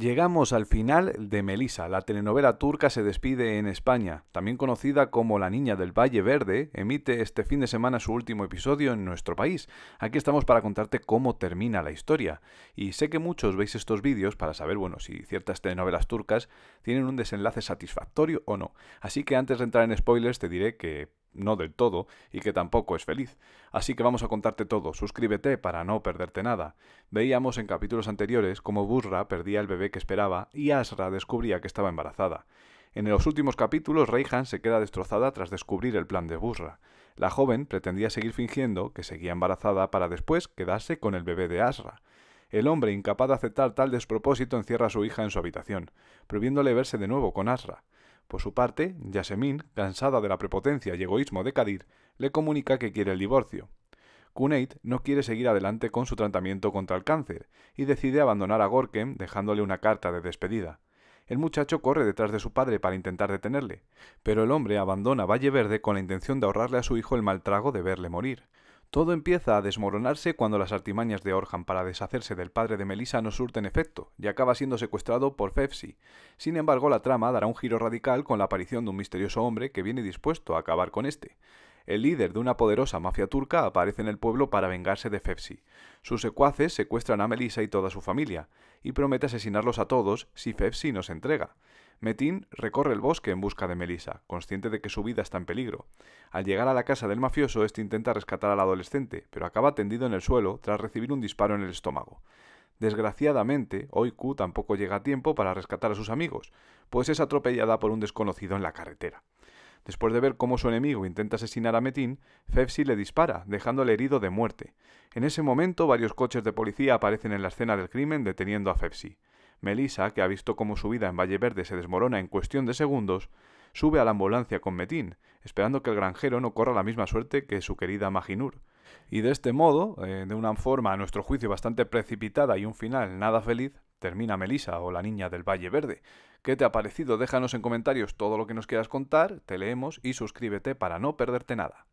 Llegamos al final de Melisa. La telenovela turca se despide en España. También conocida como La Niña del Valle Verde, emite este fin de semana su último episodio en nuestro país. Aquí estamos para contarte cómo termina la historia. Y sé que muchos veis estos vídeos para saber, bueno, si ciertas telenovelas turcas tienen un desenlace satisfactorio o no. Así que antes de entrar en spoilers te diré que no del todo y que tampoco es feliz. Así que vamos a contarte todo, suscríbete para no perderte nada. Veíamos en capítulos anteriores cómo Burra perdía el bebé que esperaba y Asra descubría que estaba embarazada. En los últimos capítulos, Reihan se queda destrozada tras descubrir el plan de Burra. La joven pretendía seguir fingiendo que seguía embarazada para después quedarse con el bebé de Asra. El hombre, incapaz de aceptar tal despropósito, encierra a su hija en su habitación, prohibiéndole verse de nuevo con Asra. Por su parte, Yasemin, cansada de la prepotencia y egoísmo de Kadir, le comunica que quiere el divorcio. Kunait no quiere seguir adelante con su tratamiento contra el cáncer y decide abandonar a Gorkem dejándole una carta de despedida. El muchacho corre detrás de su padre para intentar detenerle, pero el hombre abandona Valle Verde con la intención de ahorrarle a su hijo el mal trago de verle morir. Todo empieza a desmoronarse cuando las artimañas de Orhan para deshacerse del padre de Melissa no surten efecto y acaba siendo secuestrado por Pepsi. Sin embargo, la trama dará un giro radical con la aparición de un misterioso hombre que viene dispuesto a acabar con este el líder de una poderosa mafia turca aparece en el pueblo para vengarse de Fepsi. Sus secuaces secuestran a Melissa y toda su familia, y promete asesinarlos a todos si Fepsi se entrega. Metin recorre el bosque en busca de Melissa, consciente de que su vida está en peligro. Al llegar a la casa del mafioso, este intenta rescatar al adolescente, pero acaba tendido en el suelo tras recibir un disparo en el estómago. Desgraciadamente, Oiku tampoco llega a tiempo para rescatar a sus amigos, pues es atropellada por un desconocido en la carretera. Después de ver cómo su enemigo intenta asesinar a Metin, Fevsi le dispara, dejándole herido de muerte. En ese momento, varios coches de policía aparecen en la escena del crimen deteniendo a Fevsi. Melissa, que ha visto cómo su vida en Valle Verde se desmorona en cuestión de segundos, sube a la ambulancia con Metin, esperando que el granjero no corra la misma suerte que su querida Majinur. Y de este modo, eh, de una forma a nuestro juicio bastante precipitada y un final nada feliz, termina Melisa o la niña del Valle Verde. ¿Qué te ha parecido? Déjanos en comentarios todo lo que nos quieras contar, te leemos y suscríbete para no perderte nada.